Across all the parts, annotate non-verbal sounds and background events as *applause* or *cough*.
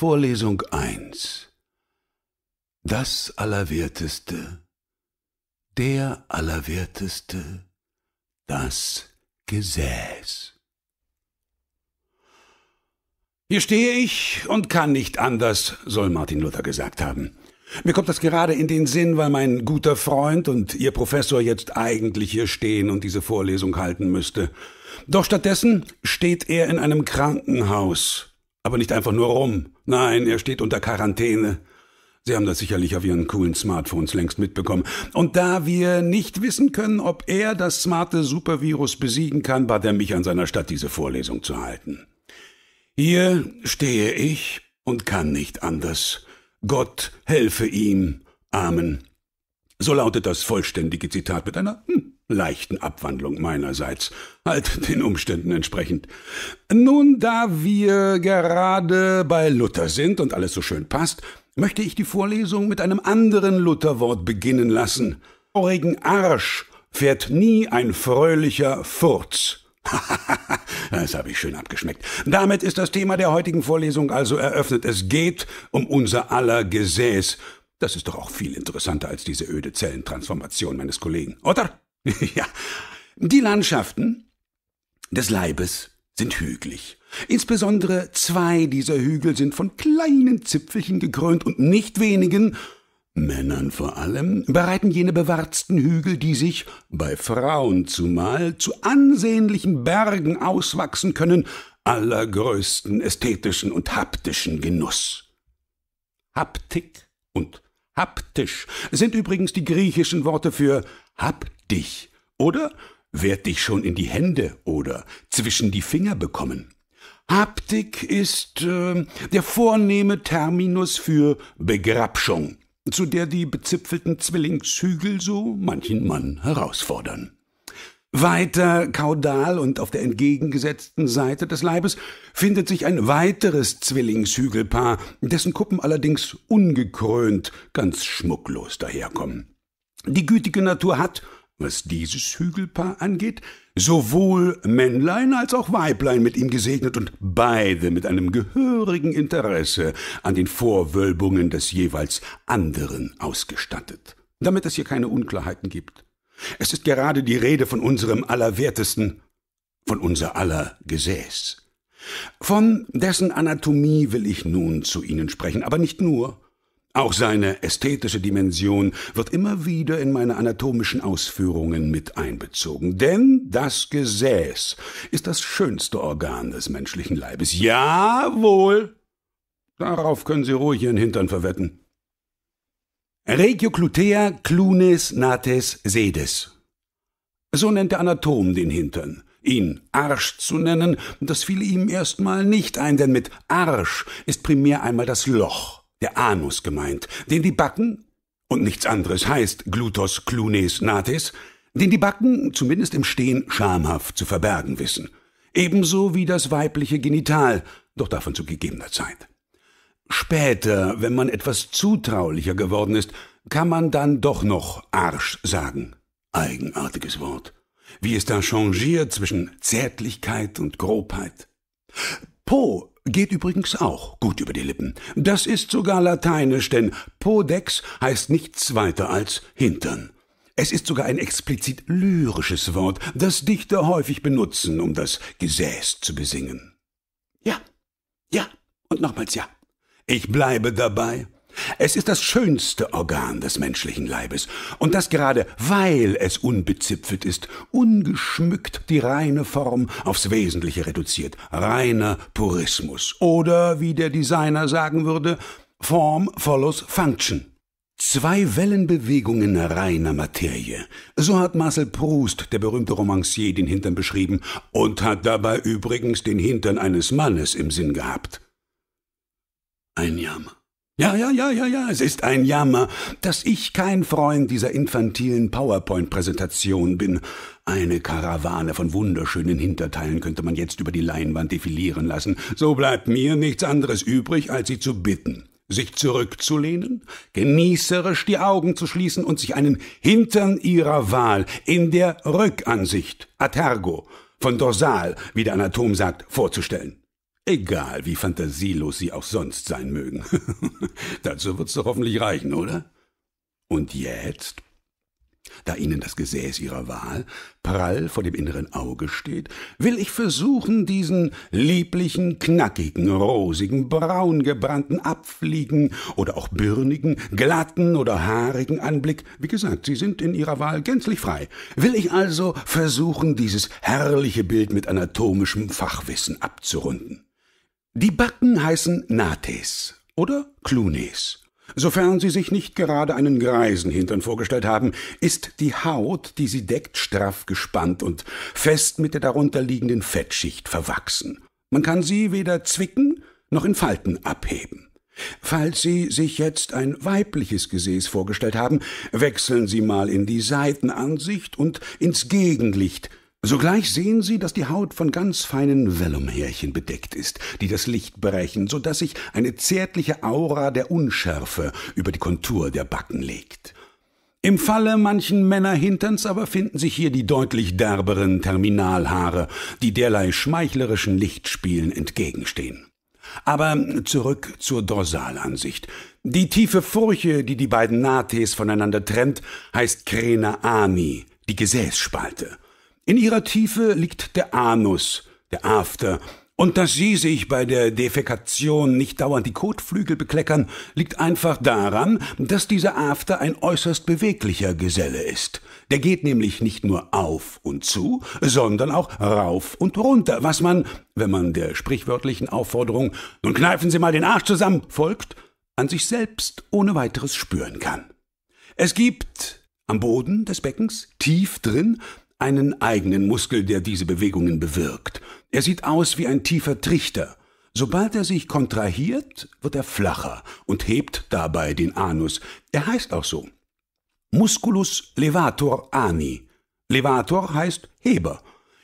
Vorlesung 1 Das Allerwerteste, der Allerwerteste, das Gesäß. Hier stehe ich und kann nicht anders, soll Martin Luther gesagt haben. Mir kommt das gerade in den Sinn, weil mein guter Freund und Ihr Professor jetzt eigentlich hier stehen und diese Vorlesung halten müsste. Doch stattdessen steht er in einem Krankenhaus aber nicht einfach nur rum. Nein, er steht unter Quarantäne. Sie haben das sicherlich auf Ihren coolen Smartphones längst mitbekommen. Und da wir nicht wissen können, ob er das smarte Supervirus besiegen kann, bat er mich an seiner Stadt, diese Vorlesung zu halten. Hier stehe ich und kann nicht anders. Gott helfe ihm. Amen. So lautet das vollständige Zitat mit einer hm, leichten Abwandlung meinerseits, halt *laughs* den Umständen entsprechend. Nun, da wir gerade bei Luther sind und alles so schön passt, möchte ich die Vorlesung mit einem anderen Lutherwort beginnen lassen. Vorigen Arsch fährt nie ein fröhlicher Furz. *laughs* das habe ich schön abgeschmeckt. Damit ist das Thema der heutigen Vorlesung also eröffnet. Es geht um unser aller Gesäß. Das ist doch auch viel interessanter als diese öde Zellentransformation meines Kollegen, oder? *laughs* ja, die Landschaften des Leibes sind hügelig. Insbesondere zwei dieser Hügel sind von kleinen Zipfelchen gekrönt und nicht wenigen, Männern vor allem, bereiten jene bewarzten Hügel, die sich, bei Frauen zumal, zu ansehnlichen Bergen auswachsen können, allergrößten ästhetischen und haptischen Genuss. Haptik und haptisch sind übrigens die griechischen Worte für hab dich oder werd dich schon in die Hände oder zwischen die Finger bekommen. Haptik ist äh, der vornehme Terminus für Begrabschung, zu der die bezipfelten Zwillingshügel so manchen Mann herausfordern. Weiter kaudal und auf der entgegengesetzten Seite des Leibes findet sich ein weiteres Zwillingshügelpaar, dessen Kuppen allerdings ungekrönt ganz schmucklos daherkommen. Die gütige Natur hat, was dieses Hügelpaar angeht, sowohl Männlein als auch Weiblein mit ihm gesegnet und beide mit einem gehörigen Interesse an den Vorwölbungen des jeweils anderen ausgestattet, damit es hier keine Unklarheiten gibt. Es ist gerade die Rede von unserem Allerwertesten, von unser aller Gesäß. Von dessen Anatomie will ich nun zu Ihnen sprechen, aber nicht nur. Auch seine ästhetische Dimension wird immer wieder in meine anatomischen Ausführungen mit einbezogen, denn das Gesäß ist das schönste Organ des menschlichen Leibes. Jawohl! Darauf können Sie ruhig Ihren Hintern verwetten. Regio Clutea clunis nates sedes. So nennt der Anatom den Hintern. Ihn Arsch zu nennen, das fiel ihm erstmal nicht ein, denn mit Arsch ist primär einmal das Loch der Anus gemeint, den die Backen, und nichts anderes heißt Glutos clunes natis, den die Backen zumindest im Stehen schamhaft zu verbergen wissen, ebenso wie das weibliche Genital, doch davon zu gegebener Zeit. Später, wenn man etwas zutraulicher geworden ist, kann man dann doch noch Arsch sagen. Eigenartiges Wort. Wie es da changiert zwischen Zärtlichkeit und Grobheit. Po geht übrigens auch gut über die Lippen. Das ist sogar lateinisch, denn Podex heißt nichts weiter als Hintern. Es ist sogar ein explizit lyrisches Wort, das Dichter häufig benutzen, um das Gesäß zu besingen. Ja, ja und nochmals ja. Ich bleibe dabei. Es ist das schönste Organ des menschlichen Leibes, und das gerade weil es unbezipfelt ist, ungeschmückt die reine Form aufs Wesentliche reduziert, reiner Purismus, oder wie der Designer sagen würde, Form follows Function. Zwei Wellenbewegungen reiner Materie. So hat Marcel Proust, der berühmte Romancier, den Hintern beschrieben und hat dabei übrigens den Hintern eines Mannes im Sinn gehabt. Ein Jammer. Ja, ja, ja, ja, ja, es ist ein Jammer, dass ich kein Freund dieser infantilen PowerPoint-Präsentation bin. Eine Karawane von wunderschönen Hinterteilen könnte man jetzt über die Leinwand defilieren lassen. So bleibt mir nichts anderes übrig, als sie zu bitten sich zurückzulehnen, genießerisch die Augen zu schließen und sich einen Hintern ihrer Wahl in der Rückansicht, atergo, von dorsal, wie der Anatom sagt, vorzustellen. Egal, wie fantasielos sie auch sonst sein mögen. *laughs* Dazu wird's doch hoffentlich reichen, oder? Und jetzt? Da Ihnen das Gesäß Ihrer Wahl prall vor dem inneren Auge steht, will ich versuchen, diesen lieblichen, knackigen, rosigen, braungebrannten, abfliegen oder auch birnigen, glatten oder haarigen Anblick, wie gesagt, Sie sind in Ihrer Wahl gänzlich frei, will ich also versuchen, dieses herrliche Bild mit anatomischem Fachwissen abzurunden. Die Backen heißen Nates oder Clunes. Sofern Sie sich nicht gerade einen Greisenhintern vorgestellt haben, ist die Haut, die sie deckt, straff gespannt und fest mit der darunter liegenden Fettschicht verwachsen. Man kann sie weder zwicken noch in Falten abheben. Falls Sie sich jetzt ein weibliches Gesäß vorgestellt haben, wechseln Sie mal in die Seitenansicht und ins Gegenlicht, Sogleich sehen Sie, dass die Haut von ganz feinen Vellumhärchen bedeckt ist, die das Licht brechen, so dass sich eine zärtliche Aura der Unschärfe über die Kontur der Backen legt. Im Falle manchen Männerhinterns aber finden sich hier die deutlich derberen Terminalhaare, die derlei schmeichlerischen Lichtspielen entgegenstehen. Aber zurück zur Dorsalansicht. Die tiefe Furche, die die beiden Nates voneinander trennt, heißt Crena Ani, die Gesäßspalte. In ihrer Tiefe liegt der Anus, der After, und dass sie sich bei der Defekation nicht dauernd die Kotflügel bekleckern, liegt einfach daran, dass dieser After ein äußerst beweglicher Geselle ist. Der geht nämlich nicht nur auf und zu, sondern auch rauf und runter, was man, wenn man der sprichwörtlichen Aufforderung Nun kneifen Sie mal den Arsch zusammen folgt, an sich selbst ohne weiteres spüren kann. Es gibt am Boden des Beckens, tief drin, einen eigenen Muskel, der diese Bewegungen bewirkt. Er sieht aus wie ein tiefer Trichter. Sobald er sich kontrahiert, wird er flacher und hebt dabei den Anus. Er heißt auch so. Musculus levator ani. Levator heißt Heber.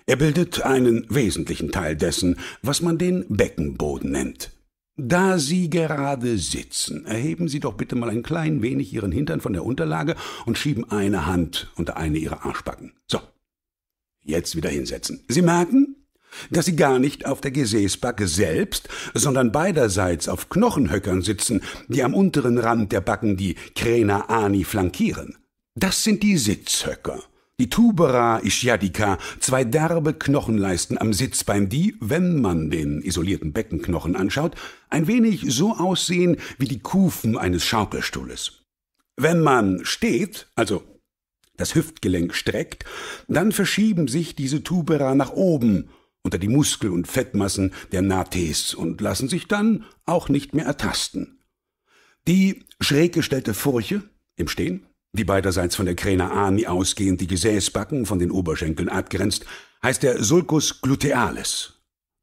Er bildet einen wesentlichen Teil dessen, was man den Beckenboden nennt. Da Sie gerade sitzen, erheben Sie doch bitte mal ein klein wenig Ihren Hintern von der Unterlage und schieben eine Hand unter eine Ihrer Arschbacken. So, Jetzt wieder hinsetzen. Sie merken, dass sie gar nicht auf der Gesäßbacke selbst, sondern beiderseits auf Knochenhöckern sitzen, die am unteren Rand der Backen die Crena ani flankieren. Das sind die Sitzhöcker. Die Tubera ischiadica, zwei derbe Knochenleisten am Sitzbein, die, wenn man den isolierten Beckenknochen anschaut, ein wenig so aussehen wie die Kufen eines Schaukelstuhles. Wenn man steht, also das Hüftgelenk streckt, dann verschieben sich diese Tubera nach oben unter die Muskel- und Fettmassen der Nates und lassen sich dann auch nicht mehr ertasten. Die schräg gestellte Furche im Stehen, die beiderseits von der Crena ani ausgehend die Gesäßbacken von den Oberschenkeln abgrenzt, heißt der Sulcus glutealis.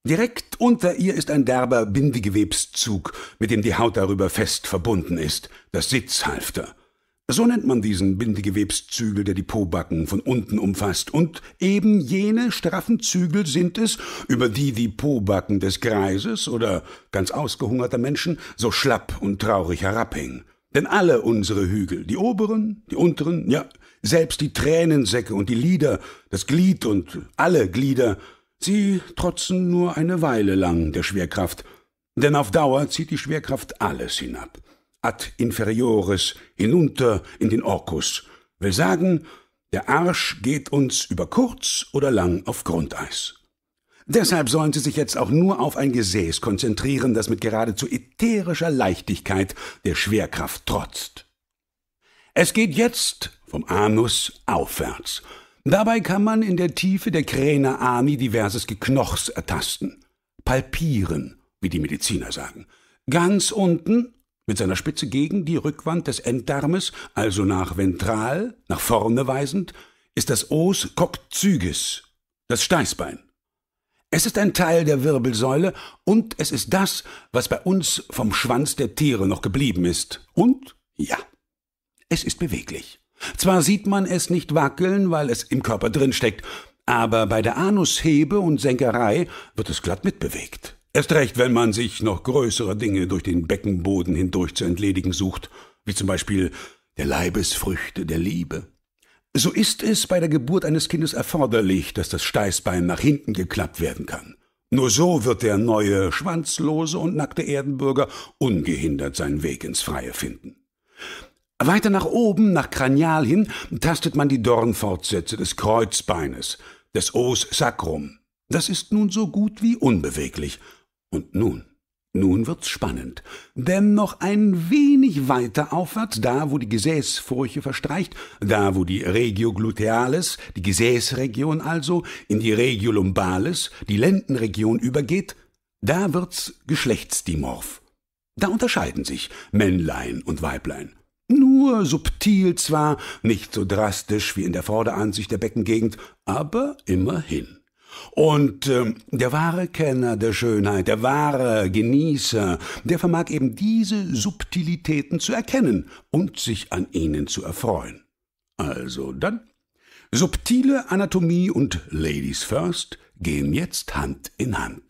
Direkt unter ihr ist ein derber Bindegewebszug, mit dem die Haut darüber fest verbunden ist, das Sitzhalfter – so nennt man diesen Bindegewebszügel, der die Pobacken von unten umfasst. Und eben jene straffen Zügel sind es, über die die Pobacken des Greises oder ganz ausgehungerter Menschen so schlapp und traurig herabhingen. Denn alle unsere Hügel, die oberen, die unteren, ja, selbst die Tränensäcke und die Lieder, das Glied und alle Glieder, sie trotzen nur eine Weile lang der Schwerkraft. Denn auf Dauer zieht die Schwerkraft alles hinab ad inferiores hinunter in den Orkus, will sagen, der Arsch geht uns über kurz oder lang auf Grundeis. Deshalb sollen Sie sich jetzt auch nur auf ein Gesäß konzentrieren, das mit geradezu ätherischer Leichtigkeit der Schwerkraft trotzt. Es geht jetzt vom Anus aufwärts. Dabei kann man in der Tiefe der Kräne Ani diverses Geknochs ertasten. Palpieren, wie die Mediziner sagen. Ganz unten mit seiner Spitze gegen die Rückwand des Enddarmes, also nach ventral, nach vorne weisend, ist das Os coccygis, das Steißbein. Es ist ein Teil der Wirbelsäule und es ist das, was bei uns vom Schwanz der Tiere noch geblieben ist. Und ja, es ist beweglich. Zwar sieht man es nicht wackeln, weil es im Körper drinsteckt, aber bei der Anushebe und Senkerei wird es glatt mitbewegt. Erst recht, wenn man sich noch größere Dinge durch den Beckenboden hindurch zu entledigen sucht, wie zum Beispiel der Leibesfrüchte der Liebe. So ist es bei der Geburt eines Kindes erforderlich, dass das Steißbein nach hinten geklappt werden kann. Nur so wird der neue, schwanzlose und nackte Erdenbürger ungehindert seinen Weg ins Freie finden. Weiter nach oben, nach Kranial hin, tastet man die Dornfortsätze des Kreuzbeines, des Os Sacrum. Das ist nun so gut wie unbeweglich, und nun? Nun wird's spannend. Denn noch ein wenig weiter aufwärts, da wo die Gesäßfurche verstreicht, da wo die Regio glutealis, die Gesäßregion also, in die Regio lumbalis, die Lendenregion übergeht, da wird's geschlechtsdimorph. Da unterscheiden sich Männlein und Weiblein. Nur subtil zwar, nicht so drastisch wie in der Vorderansicht der Beckengegend, aber immerhin. Und ähm, der wahre Kenner der Schönheit, der wahre Genießer, der vermag eben diese Subtilitäten zu erkennen und sich an ihnen zu erfreuen. Also dann, subtile Anatomie und Ladies First gehen jetzt Hand in Hand.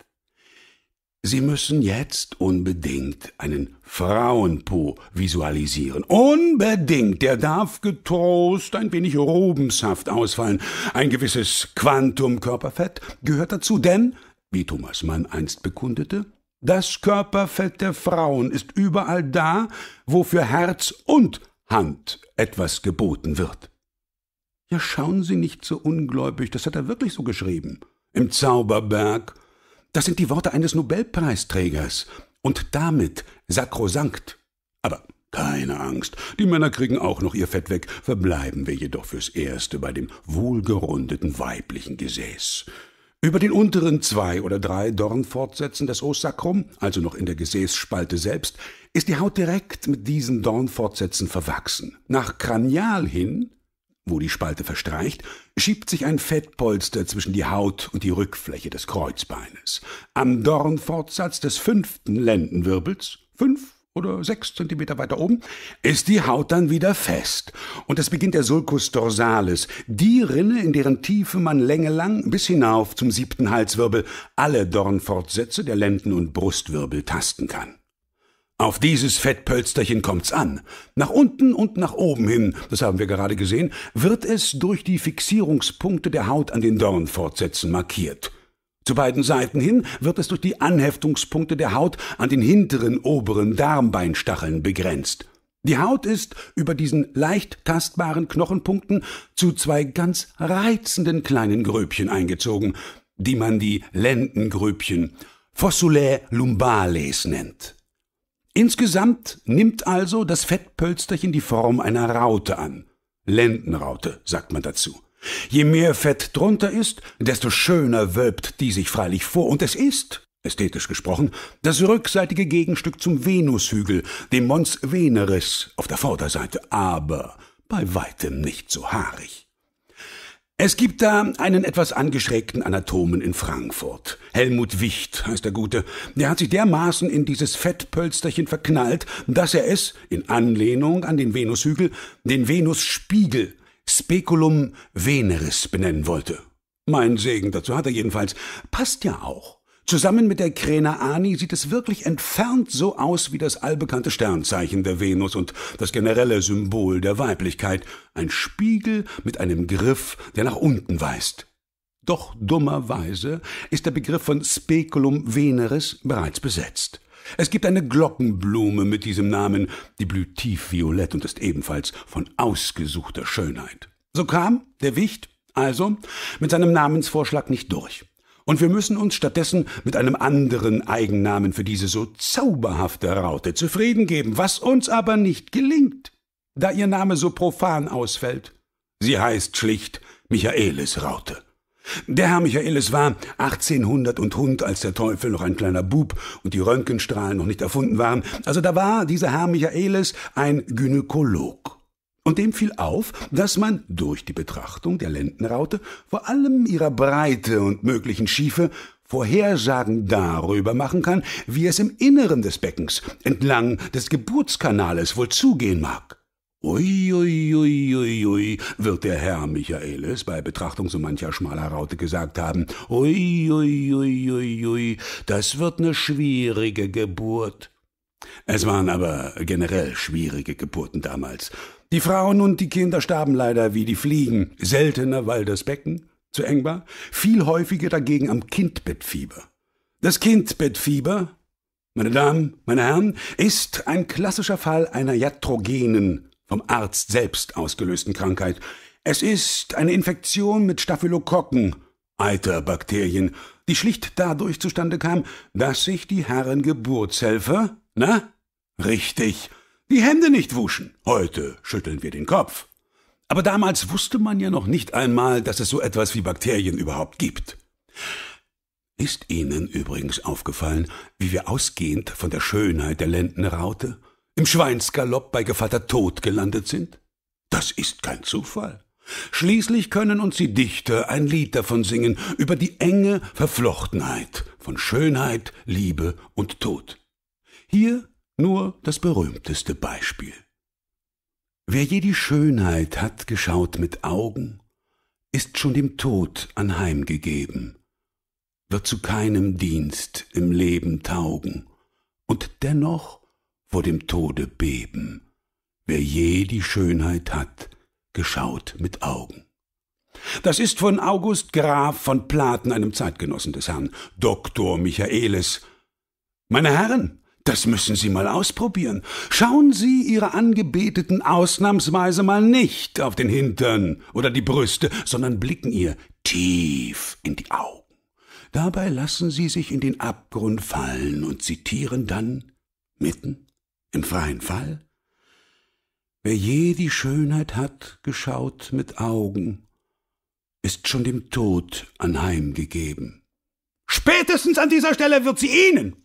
Sie müssen jetzt unbedingt einen Frauenpo visualisieren. Unbedingt! Der darf getrost ein wenig Rubenshaft ausfallen. Ein gewisses Quantum Körperfett gehört dazu, denn, wie Thomas Mann einst bekundete, das Körperfett der Frauen ist überall da, wo für Herz und Hand etwas geboten wird. Ja, schauen Sie nicht so ungläubig, das hat er wirklich so geschrieben. Im Zauberberg das sind die Worte eines Nobelpreisträgers. Und damit sakrosankt. Aber keine Angst, die Männer kriegen auch noch ihr Fett weg, verbleiben wir jedoch fürs Erste bei dem wohlgerundeten weiblichen Gesäß. Über den unteren zwei oder drei Dornfortsätzen des Ossacrum, also noch in der Gesäßspalte selbst, ist die Haut direkt mit diesen Dornfortsätzen verwachsen. Nach Kranial hin wo die Spalte verstreicht, schiebt sich ein Fettpolster zwischen die Haut und die Rückfläche des Kreuzbeines. Am Dornfortsatz des fünften Lendenwirbels, fünf oder sechs Zentimeter weiter oben, ist die Haut dann wieder fest. Und es beginnt der Sulcus dorsalis, die Rinne, in deren Tiefe man längelang bis hinauf zum siebten Halswirbel alle Dornfortsätze der Lenden- und Brustwirbel tasten kann. Auf dieses Fettpölsterchen kommt's an. Nach unten und nach oben hin, das haben wir gerade gesehen, wird es durch die Fixierungspunkte der Haut an den Dornfortsätzen markiert. Zu beiden Seiten hin wird es durch die Anheftungspunkte der Haut an den hinteren oberen Darmbeinstacheln begrenzt. Die Haut ist über diesen leicht tastbaren Knochenpunkten zu zwei ganz reizenden kleinen Gröbchen eingezogen, die man die Lendengröbchen Fossulae lumbales nennt. Insgesamt nimmt also das Fettpölsterchen die Form einer Raute an. Lendenraute, sagt man dazu. Je mehr Fett drunter ist, desto schöner wölbt die sich freilich vor, und es ist, ästhetisch gesprochen, das rückseitige Gegenstück zum Venushügel, dem Mons Veneris auf der Vorderseite, aber bei weitem nicht so haarig. Es gibt da einen etwas angeschrägten Anatomen in Frankfurt. Helmut Wicht heißt der Gute. Der hat sich dermaßen in dieses Fettpölsterchen verknallt, dass er es, in Anlehnung an den Venushügel, den Venusspiegel, Speculum Veneris benennen wollte. Mein Segen dazu hat er jedenfalls. Passt ja auch. Zusammen mit der Kräne Ani sieht es wirklich entfernt so aus wie das allbekannte Sternzeichen der Venus und das generelle Symbol der Weiblichkeit, ein Spiegel mit einem Griff, der nach unten weist. Doch dummerweise ist der Begriff von Speculum Veneris bereits besetzt. Es gibt eine Glockenblume mit diesem Namen, die blüht tief violett und ist ebenfalls von ausgesuchter Schönheit. So kam der Wicht also mit seinem Namensvorschlag nicht durch und wir müssen uns stattdessen mit einem anderen Eigennamen für diese so zauberhafte Raute zufrieden geben, was uns aber nicht gelingt, da ihr Name so profan ausfällt. Sie heißt schlicht Michaelis Raute. Der Herr Michaelis war 1800 und Hund, als der Teufel noch ein kleiner Bub und die Röntgenstrahlen noch nicht erfunden waren. Also da war dieser Herr Michaelis ein Gynäkolog. Und dem fiel auf, dass man durch die Betrachtung der Lendenraute vor allem ihrer Breite und möglichen Schiefe Vorhersagen darüber machen kann, wie es im Inneren des Beckens entlang des Geburtskanales wohl zugehen mag. Uiuiuiui, ui, ui, ui, wird der Herr Michaelis bei Betrachtung so mancher schmaler Raute gesagt haben. Uiuiuiui, das wird eine schwierige Geburt. Es waren aber generell schwierige Geburten damals. Die Frauen und die Kinder starben leider wie die Fliegen, seltener, weil das Becken zu eng war, viel häufiger dagegen am Kindbettfieber. Das Kindbettfieber, meine Damen, meine Herren, ist ein klassischer Fall einer iatrogenen, vom Arzt selbst ausgelösten Krankheit. Es ist eine Infektion mit Staphylokokken, Eiterbakterien, die schlicht dadurch zustande kam, dass sich die Herren Geburtshelfer, na, richtig, die Hände nicht wuschen. Heute schütteln wir den Kopf. Aber damals wusste man ja noch nicht einmal, dass es so etwas wie Bakterien überhaupt gibt. Ist Ihnen übrigens aufgefallen, wie wir ausgehend von der Schönheit der Lendenraute im Schweinsgalopp bei Gevatter Tod gelandet sind? Das ist kein Zufall. Schließlich können uns die Dichter ein Lied davon singen, über die enge Verflochtenheit von Schönheit, Liebe und Tod. Hier nur das berühmteste Beispiel. Wer je die Schönheit hat geschaut mit Augen, ist schon dem Tod anheimgegeben, wird zu keinem Dienst im Leben taugen und dennoch vor dem Tode beben, wer je die Schönheit hat geschaut mit Augen. Das ist von August Graf von Platen, einem Zeitgenossen des Herrn Dr. Michaelis. Meine Herren, das müssen Sie mal ausprobieren. Schauen Sie Ihre Angebeteten ausnahmsweise mal nicht auf den Hintern oder die Brüste, sondern blicken ihr tief in die Augen. Dabei lassen Sie sich in den Abgrund fallen und zitieren dann mitten im freien Fall Wer je die Schönheit hat geschaut mit Augen, ist schon dem Tod anheimgegeben. Spätestens an dieser Stelle wird sie Ihnen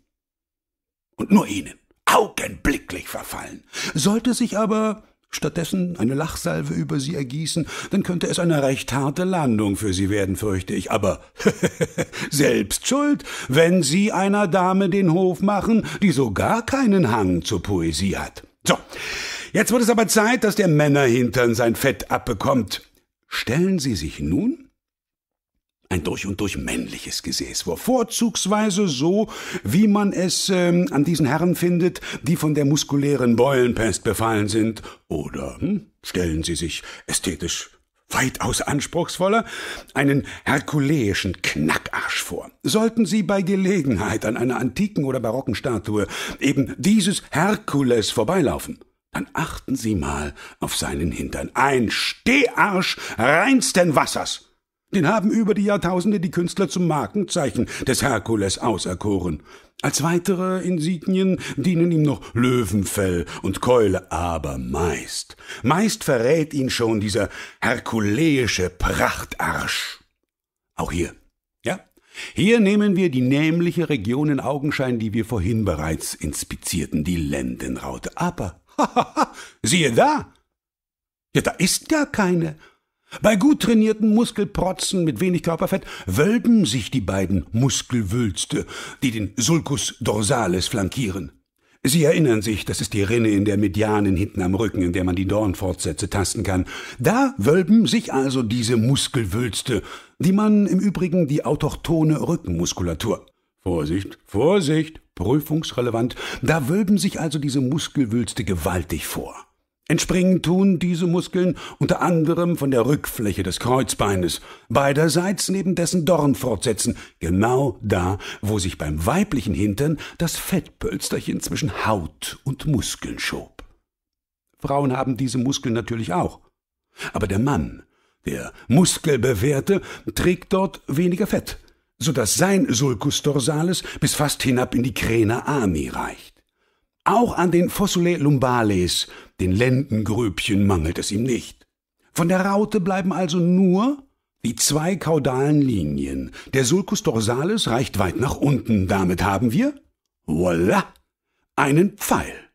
und nur ihnen augenblicklich verfallen. Sollte sich aber stattdessen eine Lachsalve über sie ergießen, dann könnte es eine recht harte Landung für sie werden, fürchte ich. Aber *laughs* selbst schuld, wenn sie einer Dame den Hof machen, die so gar keinen Hang zur Poesie hat. So, jetzt wird es aber Zeit, dass der Männerhintern sein Fett abbekommt. Stellen Sie sich nun ein durch und durch männliches Gesäß vor, vorzugsweise so, wie man es ähm, an diesen Herren findet, die von der muskulären Beulenpest befallen sind, oder, hm, stellen Sie sich ästhetisch weitaus anspruchsvoller, einen herkuleischen Knackarsch vor. Sollten Sie bei Gelegenheit an einer antiken oder barocken Statue eben dieses Herkules vorbeilaufen, dann achten Sie mal auf seinen Hintern. Ein Steharsch reinsten Wassers. Den haben über die Jahrtausende die Künstler zum Markenzeichen des Herkules auserkoren. Als weitere Insignien dienen ihm noch Löwenfell und Keule, aber meist, meist verrät ihn schon dieser herkuleische Prachtarsch. Auch hier, ja? Hier nehmen wir die nämliche Region in Augenschein, die wir vorhin bereits inspizierten, die Lendenraute. Aber, ha, ha, ha, siehe da! Ja, da ist gar keine. Bei gut trainierten Muskelprotzen mit wenig Körperfett wölben sich die beiden Muskelwülste, die den Sulcus dorsalis flankieren. Sie erinnern sich, das ist die Rinne in der Medianen hinten am Rücken, in der man die Dornfortsätze tasten kann. Da wölben sich also diese Muskelwülste, die man im Übrigen die autochtone Rückenmuskulatur. Vorsicht, Vorsicht, prüfungsrelevant. Da wölben sich also diese Muskelwülste gewaltig vor. Entspringen tun diese Muskeln unter anderem von der Rückfläche des Kreuzbeines, beiderseits neben dessen Dorn fortsetzen, genau da, wo sich beim weiblichen Hintern das Fettpölsterchen zwischen Haut und Muskeln schob. Frauen haben diese Muskeln natürlich auch. Aber der Mann, der Muskelbewehrte, trägt dort weniger Fett, so dass sein Sulcus dorsalis bis fast hinab in die Crena Ami reicht. Auch an den Fossulae lumbales, den Lendengröbchen, mangelt es ihm nicht. Von der Raute bleiben also nur die zwei kaudalen Linien. Der Sulcus dorsalis reicht weit nach unten. Damit haben wir, voilà, einen Pfeil.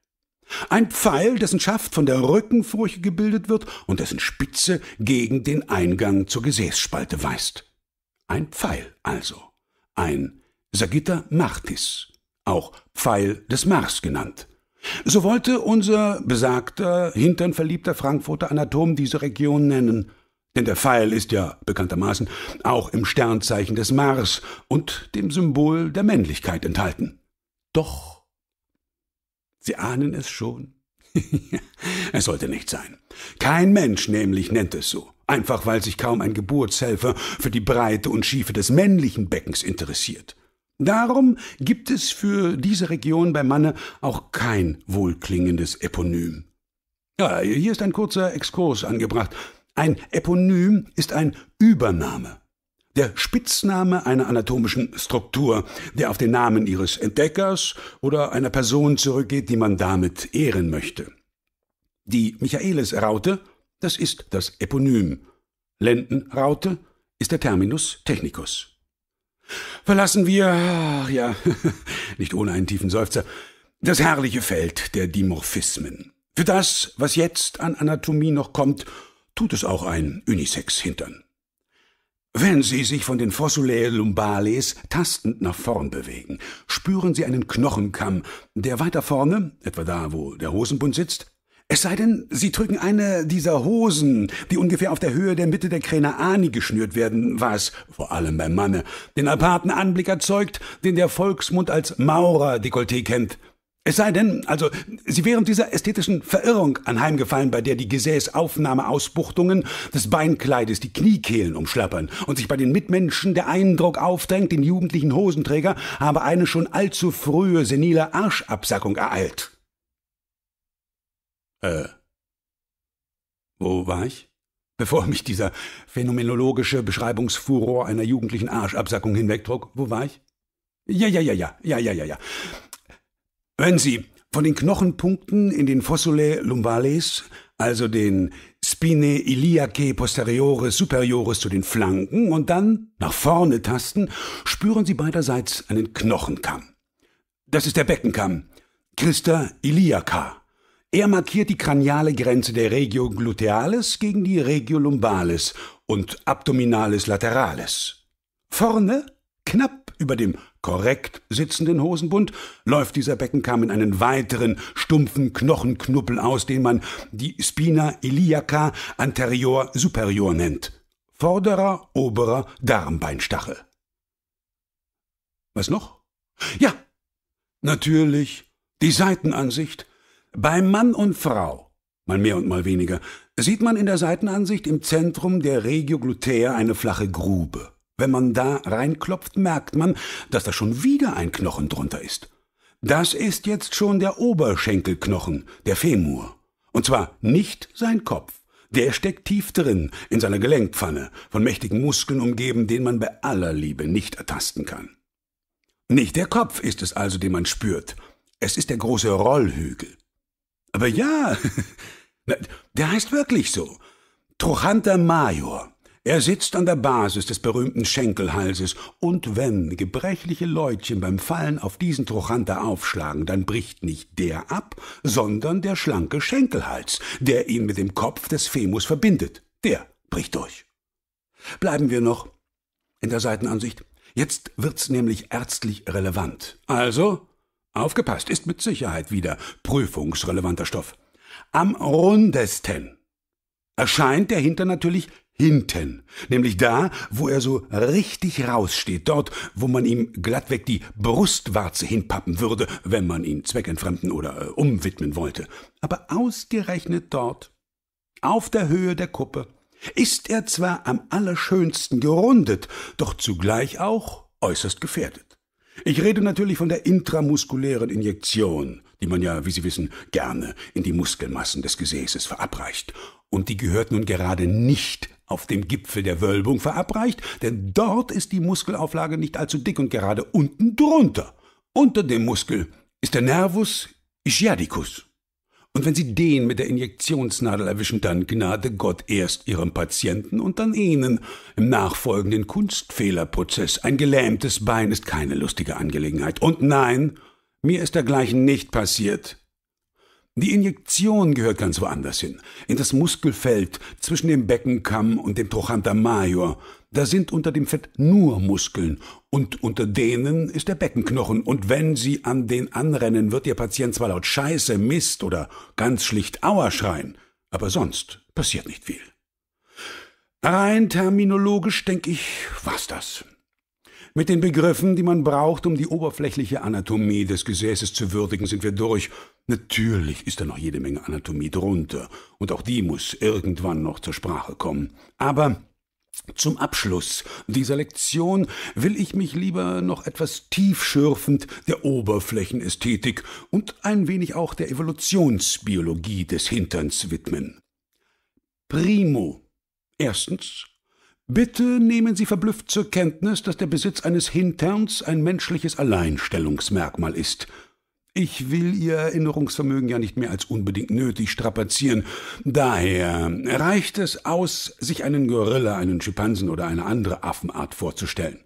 Ein Pfeil, dessen Schaft von der Rückenfurche gebildet wird und dessen Spitze gegen den Eingang zur Gesäßspalte weist. Ein Pfeil also. Ein Sagitta Martis auch Pfeil des Mars genannt. So wollte unser besagter, hinternverliebter Frankfurter Anatom diese Region nennen, denn der Pfeil ist ja bekanntermaßen auch im Sternzeichen des Mars und dem Symbol der Männlichkeit enthalten. Doch, Sie ahnen es schon, *laughs* es sollte nicht sein. Kein Mensch nämlich nennt es so, einfach weil sich kaum ein Geburtshelfer für die Breite und Schiefe des männlichen Beckens interessiert. Darum gibt es für diese Region bei Manne auch kein wohlklingendes Eponym. Ja, hier ist ein kurzer Exkurs angebracht. Ein Eponym ist ein Übername. Der Spitzname einer anatomischen Struktur, der auf den Namen ihres Entdeckers oder einer Person zurückgeht, die man damit ehren möchte. Die Michaelis-Raute, das ist das Eponym. Lendenraute ist der Terminus technicus verlassen wir, ach ja, *laughs* nicht ohne einen tiefen Seufzer, das herrliche Feld der Dimorphismen. Für das, was jetzt an Anatomie noch kommt, tut es auch ein Unisex-Hintern. Wenn Sie sich von den Fossulae lumbales tastend nach vorn bewegen, spüren Sie einen Knochenkamm, der weiter vorne, etwa da, wo der Hosenbund sitzt, es sei denn, Sie trügen eine dieser Hosen, die ungefähr auf der Höhe der Mitte der Kräne Ani geschnürt werden, was, vor allem beim Manne, den aparten Anblick erzeugt, den der Volksmund als Maurer-Dekolleté kennt. Es sei denn, also, sie wären dieser ästhetischen Verirrung anheimgefallen, bei der die Gesäßaufnahmeausbuchtungen des Beinkleides die Kniekehlen umschlappern und sich bei den Mitmenschen der Eindruck aufdrängt, den jugendlichen Hosenträger habe eine schon allzu frühe senile Arschabsackung ereilt. Äh. Wo war ich? Bevor mich dieser phänomenologische Beschreibungsfuror einer jugendlichen Arschabsackung hinwegdruck, wo war ich? Ja, ja, ja, ja, ja, ja, ja, ja. Wenn Sie von den Knochenpunkten in den Fossulae lumbales, also den Spine iliacae posteriores superiores zu den Flanken und dann nach vorne tasten, spüren Sie beiderseits einen Knochenkamm. Das ist der Beckenkamm, Christa iliaca. Er markiert die kraniale Grenze der Regio glutealis gegen die Regio lumbalis und abdominalis lateralis. Vorne, knapp über dem korrekt sitzenden Hosenbund, läuft dieser Beckenkamm in einen weiteren, stumpfen Knochenknuppel aus, den man die Spina iliaca anterior superior nennt. Vorderer, oberer Darmbeinstachel. Was noch? Ja, natürlich die Seitenansicht bei Mann und Frau, mal mehr und mal weniger, sieht man in der Seitenansicht im Zentrum der Regioglutea eine flache Grube. Wenn man da reinklopft, merkt man, dass da schon wieder ein Knochen drunter ist. Das ist jetzt schon der Oberschenkelknochen, der Femur. Und zwar nicht sein Kopf. Der steckt tief drin, in seiner Gelenkpfanne, von mächtigen Muskeln umgeben, den man bei aller Liebe nicht ertasten kann. Nicht der Kopf ist es also, den man spürt. Es ist der große Rollhügel. Aber ja, *laughs* der heißt wirklich so. Trochanter Major. Er sitzt an der Basis des berühmten Schenkelhalses, und wenn gebrechliche Leutchen beim Fallen auf diesen Trochanter aufschlagen, dann bricht nicht der ab, sondern der schlanke Schenkelhals, der ihn mit dem Kopf des Femus verbindet. Der bricht durch. Bleiben wir noch in der Seitenansicht. Jetzt wird's nämlich ärztlich relevant. Also, Aufgepasst, ist mit Sicherheit wieder prüfungsrelevanter Stoff. Am rundesten erscheint der Hinter natürlich hinten, nämlich da, wo er so richtig raussteht, dort, wo man ihm glattweg die Brustwarze hinpappen würde, wenn man ihn zweckentfremden oder äh, umwidmen wollte. Aber ausgerechnet dort, auf der Höhe der Kuppe, ist er zwar am allerschönsten gerundet, doch zugleich auch äußerst gefährdet. Ich rede natürlich von der intramuskulären Injektion, die man ja, wie Sie wissen, gerne in die Muskelmassen des Gesäßes verabreicht. Und die gehört nun gerade nicht auf dem Gipfel der Wölbung verabreicht, denn dort ist die Muskelauflage nicht allzu dick und gerade unten drunter. Unter dem Muskel ist der Nervus ischiadicus. Und wenn Sie den mit der Injektionsnadel erwischen, dann gnade Gott erst Ihrem Patienten und dann Ihnen im nachfolgenden Kunstfehlerprozess. Ein gelähmtes Bein ist keine lustige Angelegenheit. Und nein, mir ist dergleichen nicht passiert. Die Injektion gehört ganz woanders hin, in das Muskelfeld zwischen dem Beckenkamm und dem Trochanter Major. Da sind unter dem Fett nur Muskeln und unter denen ist der Beckenknochen. Und wenn Sie an den anrennen, wird Ihr Patient zwar laut Scheiße, Mist oder ganz schlicht Auer schreien, aber sonst passiert nicht viel. Rein terminologisch denke ich, war's das. Mit den Begriffen, die man braucht, um die oberflächliche Anatomie des Gesäßes zu würdigen, sind wir durch. Natürlich ist da noch jede Menge Anatomie drunter, und auch die muss irgendwann noch zur Sprache kommen. Aber zum Abschluss dieser Lektion will ich mich lieber noch etwas tiefschürfend der Oberflächenästhetik und ein wenig auch der Evolutionsbiologie des Hinterns widmen. Primo. Erstens Bitte nehmen Sie verblüfft zur Kenntnis, dass der Besitz eines Hinterns ein menschliches Alleinstellungsmerkmal ist. Ich will Ihr Erinnerungsvermögen ja nicht mehr als unbedingt nötig strapazieren. Daher reicht es aus, sich einen Gorilla, einen Schimpansen oder eine andere Affenart vorzustellen.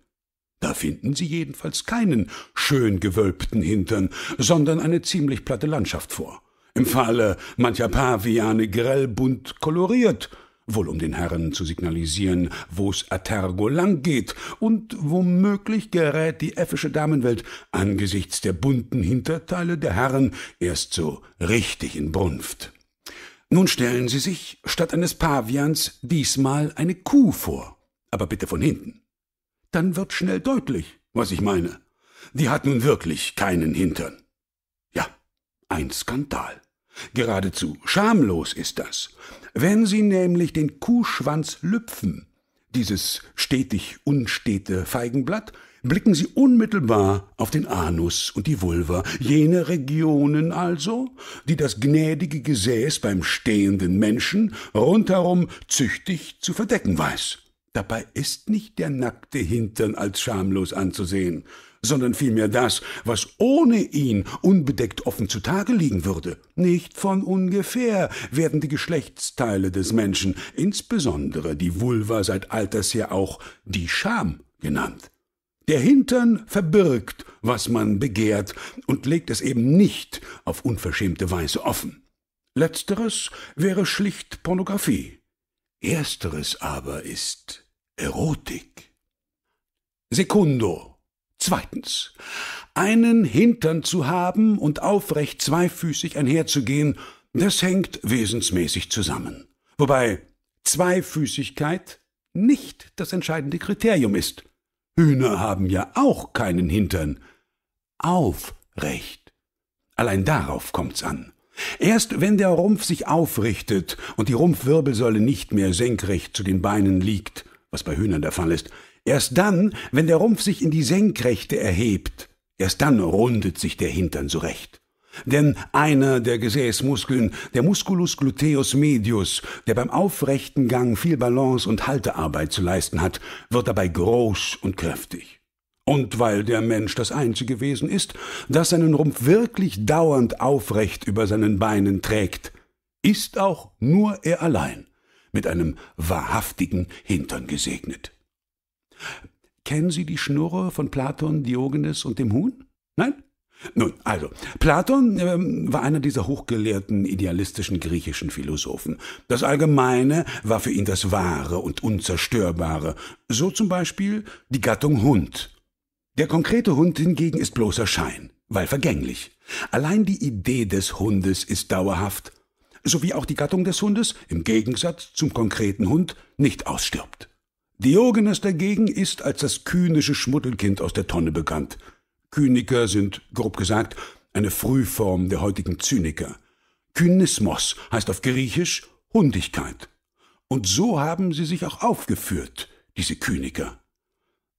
Da finden Sie jedenfalls keinen schön gewölbten Hintern, sondern eine ziemlich platte Landschaft vor. Im Falle mancher Paviane grell bunt koloriert – wohl um den Herren zu signalisieren, wo's Atergo lang geht, und womöglich gerät die effische Damenwelt angesichts der bunten Hinterteile der Herren erst so richtig in Brunft. Nun stellen Sie sich statt eines Pavians diesmal eine Kuh vor, aber bitte von hinten. Dann wird schnell deutlich, was ich meine. Die hat nun wirklich keinen Hintern. Ja, ein Skandal. Geradezu schamlos ist das. Wenn sie nämlich den Kuhschwanz lüpfen, dieses stetig unstete Feigenblatt, blicken sie unmittelbar auf den Anus und die Vulva, jene Regionen also, die das gnädige Gesäß beim stehenden Menschen rundherum züchtig zu verdecken weiß. Dabei ist nicht der nackte Hintern als schamlos anzusehen, sondern vielmehr das, was ohne ihn unbedeckt offen zutage liegen würde. Nicht von ungefähr werden die Geschlechtsteile des Menschen, insbesondere die Vulva seit alters her auch die Scham genannt. Der Hintern verbirgt, was man begehrt, und legt es eben nicht auf unverschämte Weise offen. Letzteres wäre schlicht Pornografie. Ersteres aber ist Erotik. Sekundo Zweitens, einen Hintern zu haben und aufrecht zweifüßig einherzugehen, das hängt wesensmäßig zusammen. Wobei Zweifüßigkeit nicht das entscheidende Kriterium ist. Hühner haben ja auch keinen Hintern. Aufrecht. Allein darauf kommt's an. Erst wenn der Rumpf sich aufrichtet und die Rumpfwirbelsäule nicht mehr senkrecht zu den Beinen liegt, was bei Hühnern der Fall ist, Erst dann, wenn der Rumpf sich in die Senkrechte erhebt, erst dann rundet sich der Hintern zurecht. Denn einer der Gesäßmuskeln, der Musculus gluteus medius, der beim aufrechten Gang viel Balance und Haltearbeit zu leisten hat, wird dabei groß und kräftig. Und weil der Mensch das einzige Wesen ist, das seinen Rumpf wirklich dauernd aufrecht über seinen Beinen trägt, ist auch nur er allein mit einem wahrhaftigen Hintern gesegnet. Kennen Sie die Schnurre von Platon, Diogenes und dem Huhn? Nein? Nun, also, Platon ähm, war einer dieser hochgelehrten, idealistischen griechischen Philosophen. Das Allgemeine war für ihn das Wahre und Unzerstörbare, so zum Beispiel die Gattung Hund. Der konkrete Hund hingegen ist bloßer Schein, weil vergänglich. Allein die Idee des Hundes ist dauerhaft, sowie auch die Gattung des Hundes, im Gegensatz zum konkreten Hund, nicht ausstirbt. Diogenes dagegen ist als das kühnische Schmuddelkind aus der Tonne bekannt. Kyniker sind, grob gesagt, eine Frühform der heutigen Zyniker. Kynismos heißt auf Griechisch Hundigkeit. Und so haben sie sich auch aufgeführt, diese Kyniker.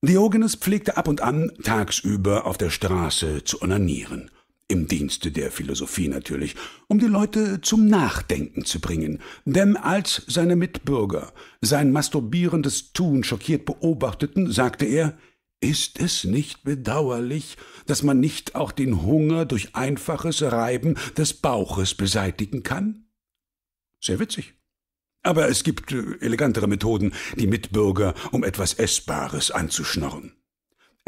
Diogenes pflegte ab und an tagsüber auf der Straße zu onanieren im Dienste der Philosophie natürlich, um die Leute zum Nachdenken zu bringen. Denn als seine Mitbürger sein masturbierendes Tun schockiert beobachteten, sagte er, ist es nicht bedauerlich, dass man nicht auch den Hunger durch einfaches Reiben des Bauches beseitigen kann? Sehr witzig. Aber es gibt äh, elegantere Methoden, die Mitbürger um etwas Essbares anzuschnorren.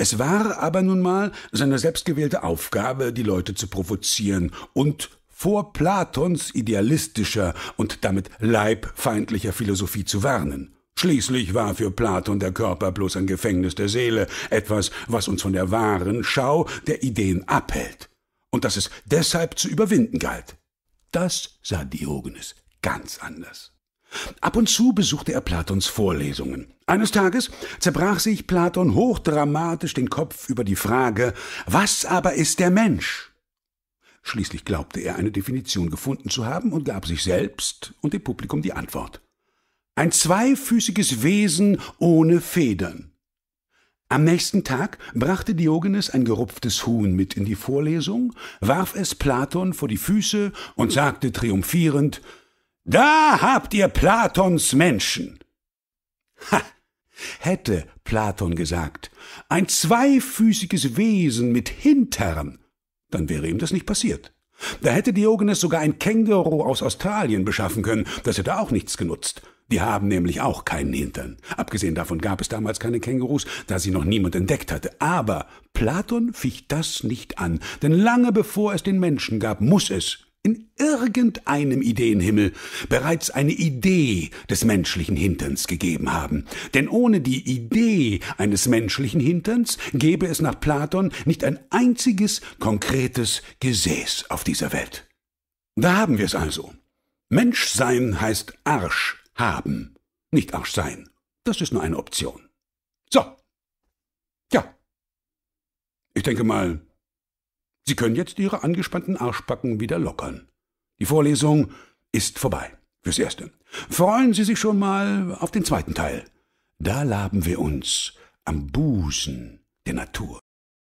Es war aber nun mal seine selbstgewählte Aufgabe, die Leute zu provozieren und vor Platons idealistischer und damit leibfeindlicher Philosophie zu warnen. Schließlich war für Platon der Körper bloß ein Gefängnis der Seele, etwas, was uns von der wahren Schau der Ideen abhält, und dass es deshalb zu überwinden galt. Das sah Diogenes ganz anders. Ab und zu besuchte er Platons Vorlesungen. Eines Tages zerbrach sich Platon hochdramatisch den Kopf über die Frage, was aber ist der Mensch? Schließlich glaubte er eine Definition gefunden zu haben und gab sich selbst und dem Publikum die Antwort. Ein zweifüßiges Wesen ohne Federn. Am nächsten Tag brachte Diogenes ein gerupftes Huhn mit in die Vorlesung, warf es Platon vor die Füße und sagte triumphierend da habt ihr Platons Menschen. Ha! Hätte Platon gesagt, ein zweifüßiges Wesen mit Hintern, dann wäre ihm das nicht passiert. Da hätte Diogenes sogar ein Känguru aus Australien beschaffen können, das hätte auch nichts genutzt. Die haben nämlich auch keinen Hintern. Abgesehen davon gab es damals keine Kängurus, da sie noch niemand entdeckt hatte. Aber Platon ficht das nicht an, denn lange bevor es den Menschen gab, muss es in irgendeinem Ideenhimmel bereits eine Idee des menschlichen Hinterns gegeben haben. Denn ohne die Idee eines menschlichen Hinterns gäbe es nach Platon nicht ein einziges konkretes Gesäß auf dieser Welt. Da haben wir es also. Menschsein heißt Arsch haben, nicht Arsch sein. Das ist nur eine Option. So. Ja. Ich denke mal, Sie können jetzt Ihre angespannten Arschbacken wieder lockern. Die Vorlesung ist vorbei. Fürs Erste. Freuen Sie sich schon mal auf den zweiten Teil. Da laben wir uns am Busen der Natur.